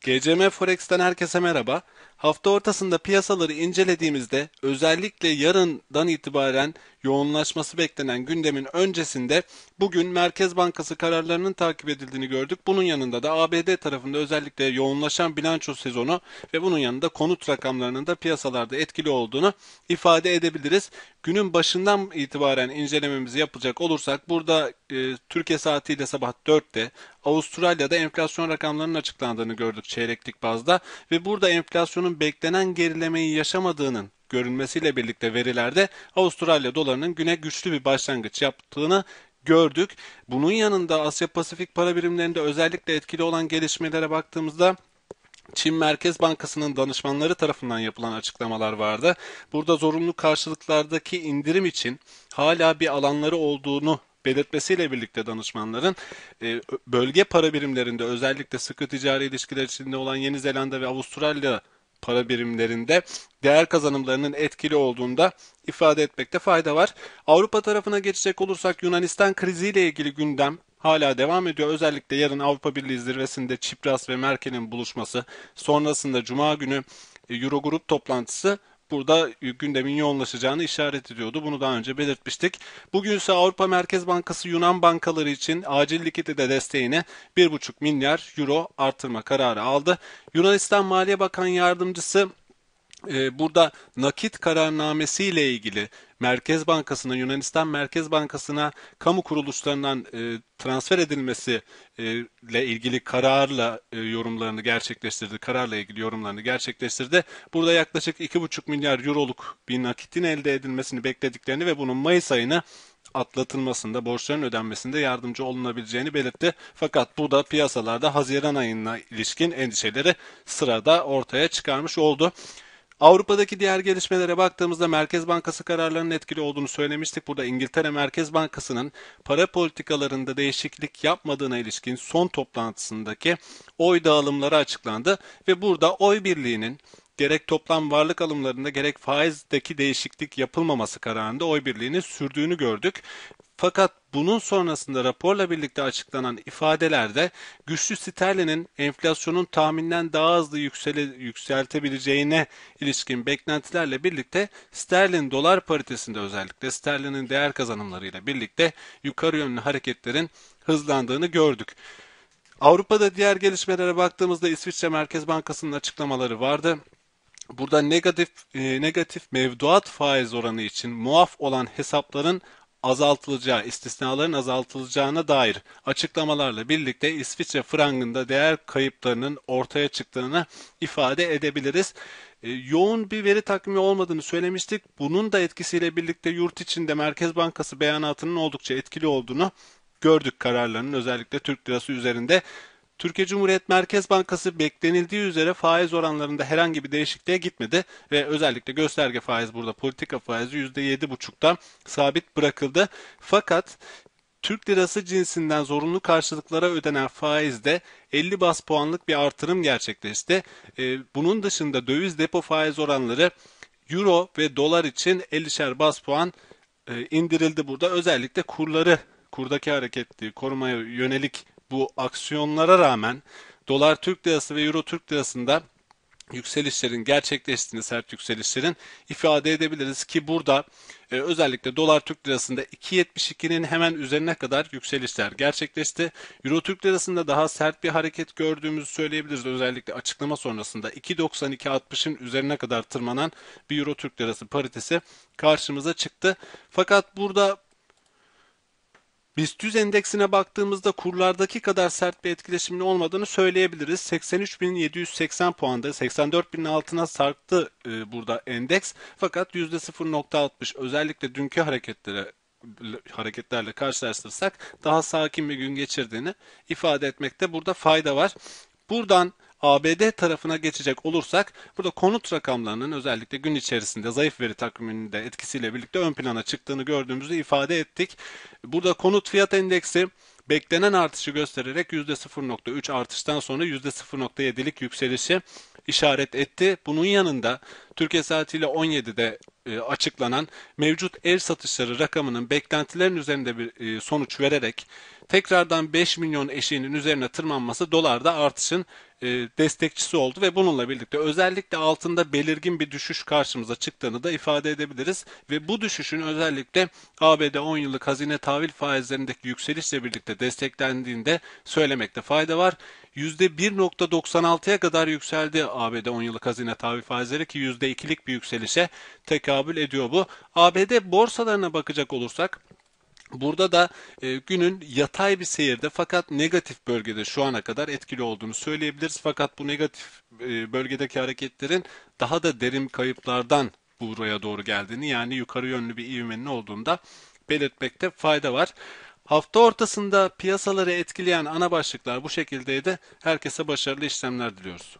GCM Forex'ten herkese merhaba. Hafta ortasında piyasaları incelediğimizde özellikle yarından itibaren yoğunlaşması beklenen gündemin öncesinde bugün Merkez Bankası kararlarının takip edildiğini gördük. Bunun yanında da ABD tarafında özellikle yoğunlaşan bilanço sezonu ve bunun yanında konut rakamlarının da piyasalarda etkili olduğunu ifade edebiliriz. Günün başından itibaren incelememizi yapacak olursak burada e, Türkiye saatiyle sabah 4'te Avustralya'da enflasyon rakamlarının açıklandığını gördük çeyreklik bazda ve burada enflasyonun beklenen gerilemeyi yaşamadığının görünmesiyle birlikte verilerde Avustralya dolarının güne güçlü bir başlangıç yaptığını gördük. Bunun yanında Asya Pasifik para birimlerinde özellikle etkili olan gelişmelere baktığımızda Çin Merkez Bankası'nın danışmanları tarafından yapılan açıklamalar vardı. Burada zorunlu karşılıklardaki indirim için hala bir alanları olduğunu belirtmesiyle birlikte danışmanların e, bölge para birimlerinde özellikle sıkı ticari ilişkiler içinde olan Yeni Zelanda ve Avustralya para birimlerinde değer kazanımlarının etkili olduğunda ifade etmekte fayda var. Avrupa tarafına geçecek olursak Yunanistan kriziyle ilgili gündem hala devam ediyor. Özellikle yarın Avrupa Birliği zirvesinde Çipras ve Merkel'in buluşması, sonrasında Cuma günü e, Eurogrup toplantısı burada gündemin yoğunlaşacağını işaret ediyordu. Bunu daha önce belirtmiştik. Bugün ise Avrupa Merkez Bankası Yunan bankaları için acil likidite desteğine 1,5 milyar euro artırma kararı aldı. Yunanistan Maliye Bakan Yardımcısı ee, burada nakit kararnamesi ile ilgili Merkez Bankası'nın Yunanistan Merkez Bankası'na kamu kuruluşlarından e, transfer edilmesi e, ile ilgili kararla e, yorumlarını gerçekleştirdi. Kararla ilgili yorumlarını gerçekleştirdi. Burada yaklaşık 2,5 milyar euroluk bir nakitin elde edilmesini beklediklerini ve bunun Mayıs ayına atlatılmasında, borçların ödenmesinde yardımcı olunabileceğini belirtti. Fakat bu da piyasalarda Haziran ayına ilişkin endişeleri sırada ortaya çıkarmış oldu. Avrupa'daki diğer gelişmelere baktığımızda Merkez Bankası kararlarının etkili olduğunu söylemiştik. Burada İngiltere Merkez Bankası'nın para politikalarında değişiklik yapmadığına ilişkin son toplantısındaki oy dağılımları açıklandı ve burada oy birliğinin gerek toplam varlık alımlarında gerek faizdeki değişiklik yapılmaması kararında oy birliğini sürdüğünü gördük. Fakat bunun sonrasında raporla birlikte açıklanan ifadelerde güçlü sterlinin enflasyonun tahminden daha hızlı yükseli, yükseltebileceğine ilişkin beklentilerle birlikte sterlin dolar paritesinde özellikle sterlinin değer kazanımlarıyla birlikte yukarı yönlü hareketlerin hızlandığını gördük. Avrupa'da diğer gelişmelere baktığımızda İsviçre Merkez Bankası'nın açıklamaları vardı. Burada negatif e, negatif mevduat faiz oranı için muaf olan hesapların azaltılacağı, istisnaların azaltılacağına dair açıklamalarla birlikte İsviçre frangında değer kayıplarının ortaya çıktığını ifade edebiliriz. E, yoğun bir veri takvimi olmadığını söylemiştik. Bunun da etkisiyle birlikte yurt içinde Merkez Bankası beyanatının oldukça etkili olduğunu gördük kararlarının özellikle Türk lirası üzerinde Türkiye Cumhuriyet Merkez Bankası beklenildiği üzere faiz oranlarında herhangi bir değişikliğe gitmedi ve özellikle gösterge faiz burada politika faizi %7,5'ta sabit bırakıldı. Fakat Türk lirası cinsinden zorunlu karşılıklara ödenen faizde 50 bas puanlık bir artırım gerçekleşti. Ee, bunun dışında döviz depo faiz oranları euro ve dolar için 50'şer bas puan e, indirildi burada. Özellikle kurları kurdaki hareketliği korumaya yönelik bu aksiyonlara rağmen dolar Türk lirası ve euro Türk lirasında yükselişlerin gerçekleştiğini sert yükselişlerin ifade edebiliriz ki burada e, özellikle dolar Türk lirasında 2.72'nin hemen üzerine kadar yükselişler gerçekleşti. Euro Türk lirasında daha sert bir hareket gördüğümüzü söyleyebiliriz. Özellikle açıklama sonrasında 2.92.60'ın üzerine kadar tırmanan bir Euro Türk lirası paritesi karşımıza çıktı. Fakat burada BIST endeksine baktığımızda kurlardaki kadar sert bir etkileşimin olmadığını söyleyebiliriz. 83.780 puanda 84.000'in altına sarktı e, burada endeks. Fakat %0.60 özellikle dünkü hareketlere hareketlerle karşılaştırsak daha sakin bir gün geçirdiğini ifade etmekte burada fayda var. Buradan ABD tarafına geçecek olursak burada konut rakamlarının özellikle gün içerisinde zayıf veri takviminin de etkisiyle birlikte ön plana çıktığını gördüğümüzü ifade ettik. Burada konut fiyat endeksi beklenen artışı göstererek %0.3 artıştan sonra %0.7'lik yükselişi işaret etti. Bunun yanında Türkiye saatiyle 17'de e, açıklanan mevcut ev satışları rakamının beklentilerin üzerinde bir e, sonuç vererek tekrardan 5 milyon eşiğinin üzerine tırmanması dolarda artışın e, destekçisi oldu ve bununla birlikte özellikle altında belirgin bir düşüş karşımıza çıktığını da ifade edebiliriz ve bu düşüşün özellikle ABD 10 yıllık hazine tahvil faizlerindeki yükselişle birlikte desteklendiğinde söylemekte fayda var. %1.96'ya kadar yükseldi ABD 10 yıllık hazine tahvil faizleri ki %2'lik bir yükselişe tekabül ediyor bu. ABD borsalarına bakacak olursak Burada da e, günün yatay bir seyirde fakat negatif bölgede şu ana kadar etkili olduğunu söyleyebiliriz. Fakat bu negatif e, bölgedeki hareketlerin daha da derin kayıplardan buraya doğru geldiğini yani yukarı yönlü bir ivmenin olduğunda belirtmekte fayda var. Hafta ortasında piyasaları etkileyen ana başlıklar bu şekildeydi. Herkese başarılı işlemler diliyoruz.